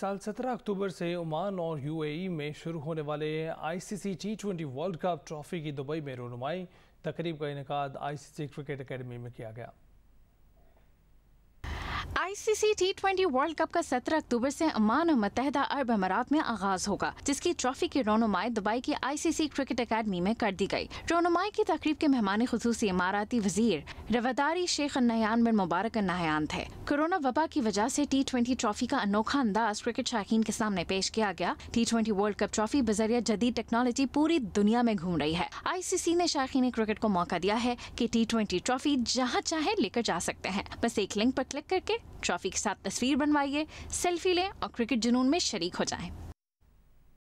साल 17 अक्टूबर से ओमान और यूएई में शुरू होने वाले ICC T twenty world cup trophy की दुबई में रोनुमाई तकरीब का इनका आईसीसी क्रिकेट अकेडमी में किया गया ICC T twenty world cup का 17 अक्टूबर से अमान और मतहदा अरब अमारात में आगाज होगा जिसकी ट्रॉफी की रोनुमाई दुबई की आईसीसी क्रिकेट अकेडमी में कर दी गई रोनुमाई की तकरीब के मेहमान खसूस इमाराती वजीर रवादारी शेख नयान बिन मुबारक नयान थे कोरोना वबा की वजह से टी ट्वेंटी ट्रॉफी का अनोखा अंदाज क्रिकेट शाकिन के सामने पेश किया गया T twenty world cup trophy बजरिया जदीद टेक्नोलॉजी पूरी दुनिया में घूम रही है आईसीसी ने शाकिन क्रिकेट को मौका दिया है की टी ट्वेंटी ट्रॉफी जहाँ चाहे लेकर जा सकते हैं बस एक लिंक पर क्लिक करके ट्रॉफी के साथ तस्वीर बनवाइए सेल्फी लें और क्रिकेट जुनून में शरीक हो जाएं।